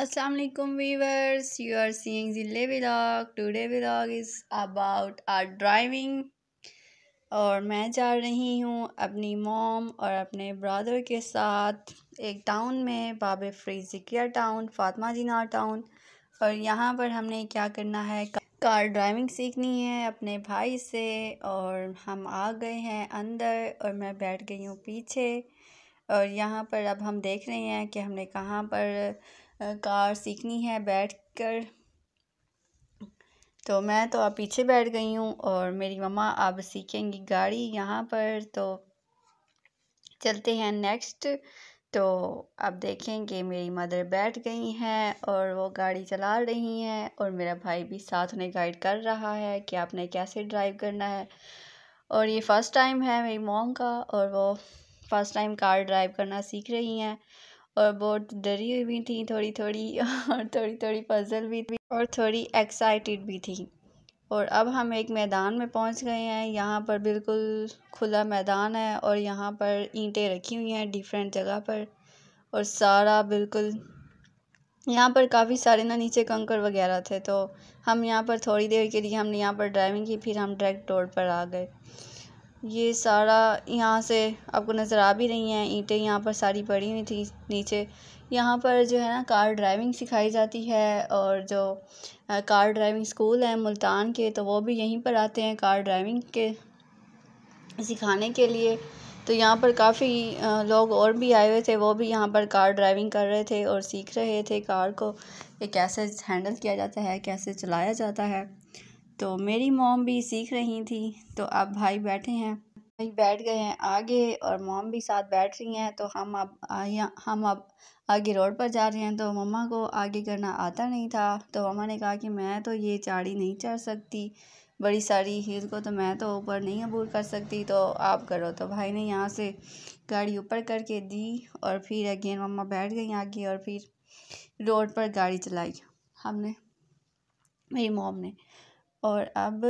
Aslam viewers you are seeing जिले vlog today vlog is about our driving और मैं जा रही हूँ अपनी मॉम और अपने ब्रदर के साथ एक टाउन में बाबे फ्रीजिकिया टाउन फातमा जीना टाउन और यहाँ पर हमने क्या करना है कार ड्राइविंग सीखनी है अपने भाई से और हम आ गए हैं अंदर और मैं बैठ गई हूँ पीछे और यहाँ पर अब हम देख रहे हैं कि हमने कहाँ पर कार सीखनी है बैठ कर तो मैं तो अब पीछे बैठ गई हूँ और मेरी मम्मा अब सीखेंगी गाड़ी यहाँ पर तो चलते हैं नेक्स्ट तो अब देखेंगे मेरी मदर बैठ गई हैं और वो गाड़ी चला रही हैं और मेरा भाई भी साथ उन्हें गाइड कर रहा है कि आपने कैसे ड्राइव करना है और ये फ़र्स्ट टाइम है मेरी मॉम का और वो फ़र्स्ट टाइम कार ड्राइव करना सीख रही हैं और बहुत डरी हुई भी थी थोड़ी थोड़ी और थोड़ी थोड़ी पजल भी थी और थोड़ी एक्साइटेड भी थी और अब हम एक मैदान में पहुंच गए हैं यहाँ पर बिल्कुल खुला मैदान है और यहाँ पर ईंटें रखी हुई हैं डिफरेंट जगह पर और सारा बिल्कुल यहाँ पर काफ़ी सारे ना नीचे कंकर वगैरह थे तो हम यहाँ पर थोड़ी देर के लिए हमने यहाँ पर ड्राइविंग की फिर हम डायरेक्ट रोड पर आ गए ये सारा यहाँ से आपको नज़र आ भी रही हैं ईंटें यहाँ पर सारी पड़ी हुई थी नीचे यहाँ पर जो है ना कार ड्राइविंग सिखाई जाती है और जो कार ड्राइविंग स्कूल है मुल्तान के तो वो भी यहीं पर आते हैं कार ड्राइविंग के सिखाने के लिए तो यहाँ पर काफ़ी लोग और भी आए हुए थे वो भी यहाँ पर कार ड्राइविंग कर रहे थे और सीख रहे थे कार को कि कैसे हैंडल किया जाता है कैसे चलाया जाता है तो मेरी मॉम भी सीख रही थी तो अब भाई बैठे हैं भाई बैठ गए हैं आगे और मॉम भी साथ बैठ रही हैं तो हम अब हम अब आगे रोड पर जा रहे हैं तो मम्मा को आगे करना आता नहीं था तो मम्मा ने कहा कि मैं तो ये चाड़ी नहीं चढ़ सकती बड़ी सारी हिल को तो मैं तो ऊपर नहीं अबूर कर सकती तो आप करो तो भाई ने यहाँ से गाड़ी ऊपर करके दी और फिर अगेन मम्मा बैठ गई आगे और फिर रोड पर गाड़ी चलाई हमने मेरी मोम ने और अब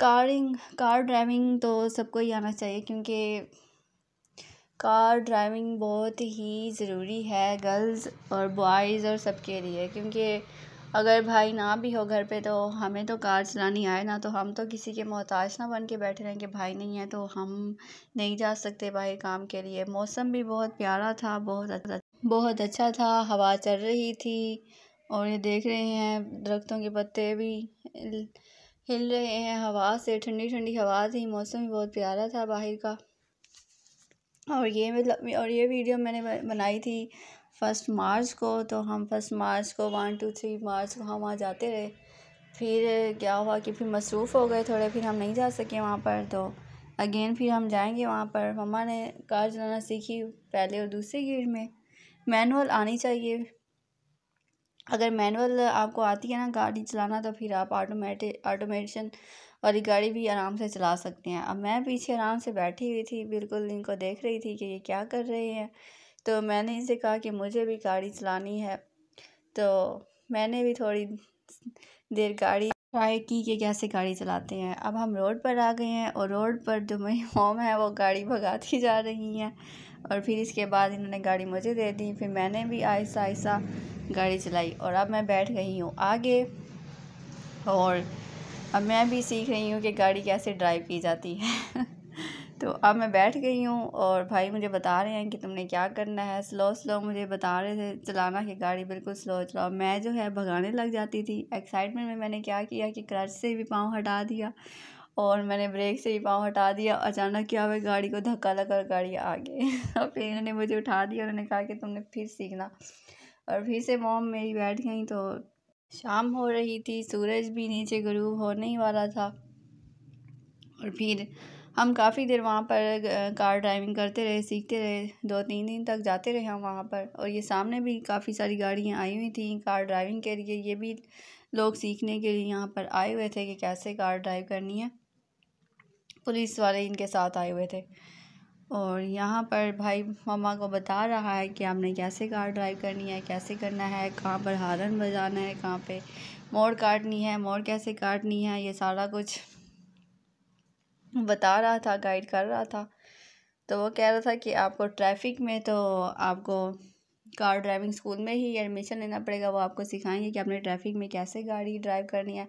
कारिंग कार ड्राइविंग तो सबको ही आना चाहिए क्योंकि कार ड्राइविंग बहुत ही ज़रूरी है गर्ल्स और बॉयज़ और सबके लिए क्योंकि अगर भाई ना भी हो घर पे तो हमें तो कार चलानी आए ना तो हम तो किसी के मोहताज ना बन के बैठे रहें कि भाई नहीं है तो हम नहीं जा सकते बाहर काम के लिए मौसम भी बहुत प्यारा था बहुत अच्छा बहुत अच्छा था हवा चल रही थी और ये देख रहे हैं दरख्तों के पत्ते भी हिल रहे हैं हवा से ठंडी ठंडी हवा थी मौसम भी बहुत प्यारा था बाहर का और ये मतलब और ये वीडियो मैंने बनाई थी फर्स्ट मार्च को तो हम फर्स्ट मार्च को वन टू थ्री मार्च को हम वहाँ जाते रहे फिर क्या हुआ कि फिर मसरूफ़ हो गए थोड़े फिर हम नहीं जा सके वहाँ पर तो अगेन फिर हम जाएंगे वहाँ पर मम्मा ने कार चलाना सीखी पहले और दूसरी गेड़ में मैनुअल आनी चाहिए अगर मैनुअल आपको आती है ना गाड़ी चलाना तो फिर आप ऑटोमेटिक ऑटोमेशन वाली गाड़ी भी आराम से चला सकते हैं अब मैं पीछे आराम से बैठी हुई थी बिल्कुल इनको देख रही थी कि ये क्या कर रहे हैं तो मैंने इनसे कहा कि मुझे भी गाड़ी चलानी है तो मैंने भी थोड़ी देर गाड़ी ट्राई की कि कैसे गाड़ी चलाते हैं अब हम रोड पर आ गए हैं और रोड पर जो मेरी मोम है वो गाड़ी भगाती जा रही हैं और फिर इसके बाद इन्होंने गाड़ी मुझे दे दी फिर मैंने भी आहिस्ता आहिस्ता गाड़ी चलाई और अब मैं बैठ गई हूँ आगे और अब मैं भी सीख रही हूँ कि गाड़ी कैसे ड्राइव की जाती है तो अब मैं बैठ गई हूँ और भाई मुझे बता रहे हैं कि तुमने क्या करना है स्लो स्लो मुझे बता रहे थे चलाना कि गाड़ी बिल्कुल स्लो चलाओ मैं जो है भगाने लग जाती थी एक्साइटमेंट में मैंने क्या किया कि क्लच से भी पाँव हटा दिया और मैंने ब्रेक से ही पाँव हटा दिया अचानक क्या हुआ गाड़ी को धक्का लगा गाड़ी आगे और फिर इन्होंने मुझे उठा दिया उन्होंने कहा कि तुमने फिर सीखना और फिर से मॉम मेरी बैठ गई तो शाम हो रही थी सूरज भी नीचे गरूब होने ही वाला था और फिर हम काफ़ी देर वहाँ पर कार ड्राइविंग करते रहे सीखते रहे दो तीन दिन तक जाते रहे हम वहाँ पर और ये सामने भी काफ़ी सारी गाड़ियाँ आई हुई थी कार ड्राइविंग के लिए ये भी लोग सीखने के लिए यहाँ पर आए हुए थे कि कैसे कार ड्राइव करनी है पुलिस वाले इनके साथ आए हुए थे और यहाँ पर भाई मामा को बता रहा है कि आपने कैसे कार ड्राइव करनी है कैसे करना है कहाँ पर हारन बजाना है कहाँ पे मोड़ काटनी है मोड़ कैसे काटनी है ये सारा कुछ बता रहा था गाइड कर रहा था तो वो कह रहा था कि आपको ट्रैफिक में तो आपको कार ड्राइविंग स्कूल में ही एडमिशन लेना पड़ेगा वो आपको सिखाएंगे कि आपने ट्रैफिक में कैसे गाड़ी ड्राइव करनी है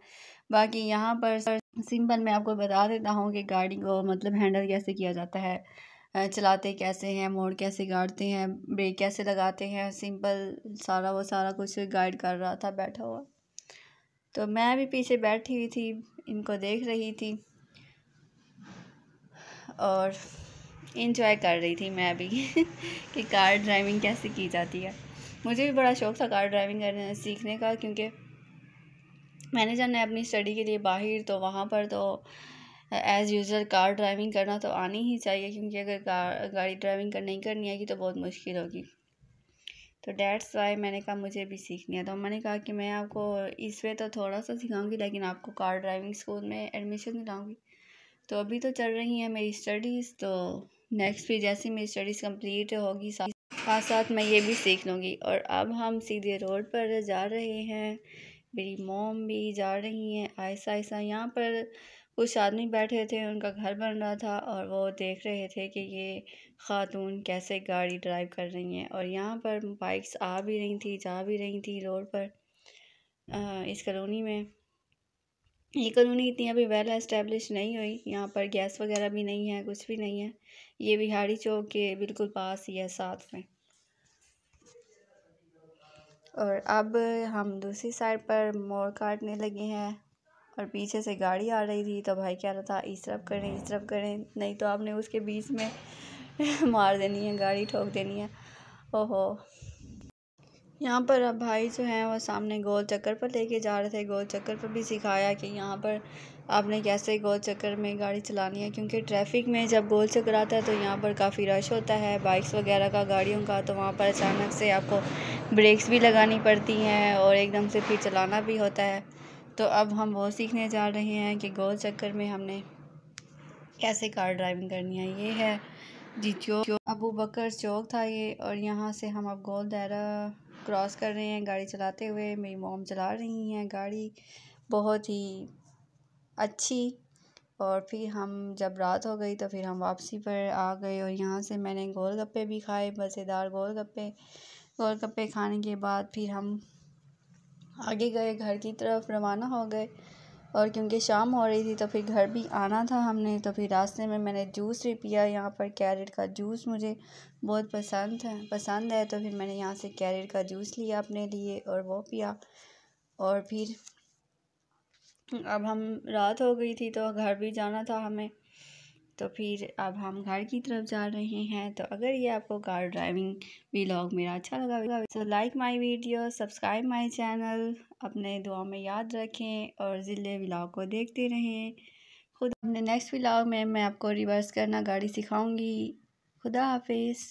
बाकी यहाँ पर सिंपल मैं आपको बता देता हूँ कि गाड़ी को मतलब हैंडल कैसे किया जाता है चलाते कैसे हैं मोड़ कैसे गाड़ते हैं ब्रेक कैसे लगाते हैं सिंपल सारा वो सारा कुछ गाइड कर रहा था बैठा हुआ तो मैं भी पीछे बैठी हुई थी इनको देख रही थी और इन्जॉय कर रही थी मैं अभी कि कार ड्राइविंग कैसे की जाती है मुझे भी बड़ा शौक़ था कार ड्राइविंग करने सीखने का क्योंकि मैंने जाना है अपनी स्टडी के लिए बाहर तो वहाँ पर तो एज़ यूज़र कार ड्राइविंग करना तो आनी ही चाहिए क्योंकि अगर कार गाड़ी ड्राइविंग कर नहीं करनी आएगी तो बहुत मुश्किल होगी तो डैट्स वाई मैंने कहा मुझे भी सीखनी है तो मैंने कहा कि मैं आपको इस पर तो थोड़ा सा सिखाऊंगी लेकिन आपको कार ड्राइविंग स्कूल में एडमिशन दिलाऊंगी तो अभी तो चल रही हैं मेरी स्टडीज़ तो नेक्स्ट फिर जैसे मेरी स्टडीज़ कंप्लीट होगी साथ साथ साथ मैं ये भी सीख लूँगी और अब हम सीधे रोड पर जा रहे हैं मेरी मोम भी जा रही हैं ऐसा ऐसा यहाँ पर कुछ आदमी बैठे थे उनका घर बन रहा था और वो देख रहे थे कि ये खातून कैसे गाड़ी ड्राइव कर रही हैं और यहाँ पर बाइक्स आ भी रही थी जा भी रही थी रोड पर इस कॉलोनी में ये कॉलोनी इतनी अभी वेल एस्टेब्लिश नहीं हुई यहाँ पर गैस वगैरह भी नहीं है कुछ भी नहीं है ये बिहारी चौक के बिल्कुल पास ही है साथ में और अब हम दूसरी साइड पर मोड़ काटने लगे हैं और पीछे से गाड़ी आ रही थी तो भाई कह रहा था इस तरफ करें इस तरफ करें नहीं तो आपने उसके बीच में मार देनी है गाड़ी ठोक देनी है ओहो यहाँ पर अब भाई जो हैं वो सामने गोल चक्कर पर लेके जा रहे थे गोल चक्कर पर भी सिखाया कि यहाँ पर आपने कैसे गोल चक्कर में गाड़ी चलानी है क्योंकि ट्रैफिक में जब गोल चक्कर आता है तो यहाँ पर काफ़ी रश होता है बाइक्स वगैरह का गाड़ियों का तो वहाँ पर अचानक से आपको ब्रेक्स भी लगानी पड़ती हैं और एकदम से फिर चलाना भी होता है तो अब हम वो सीखने जा रहे हैं कि गोल चक्कर में हमने कैसे कार ड्राइविंग करनी है ये है जी चौक अबू बकर चौक था ये और यहाँ से हम अब गोल दायरा क्रॉस कर रहे हैं गाड़ी चलाते हुए मेरी मॉम चला रही हैं गाड़ी बहुत ही अच्छी और फिर हम जब रात हो गई तो फिर हम वापसी पर आ गए और यहाँ से मैंने गोलगप्पे भी खाए मज़ेदार गोलगप्पे गोलगप्पे खाने के बाद फिर हम आगे गए घर की तरफ रवाना हो गए और क्योंकि शाम हो रही थी तो फिर घर भी आना था हमने तो फिर रास्ते में मैंने जूस भी पिया यहाँ पर कैरेट का जूस मुझे बहुत पसंद है पसंद है तो फिर मैंने यहाँ से कैरेट का जूस लिया अपने लिए और वो पिया और फिर अब हम रात हो गई थी तो घर भी जाना था हमें तो फिर अब हम घर की तरफ जा रहे हैं तो अगर ये आपको कार ड्राइविंग व्लॉग मेरा अच्छा लगा तो like my video subscribe my channel अपने दुआ में याद रखें और ज़िले व्लॉग को देखते रहें खुद अपने नेक्स्ट व्लॉग में मैं आपको रिवर्स करना गाड़ी सिखाऊंगी खुदा हाफिज़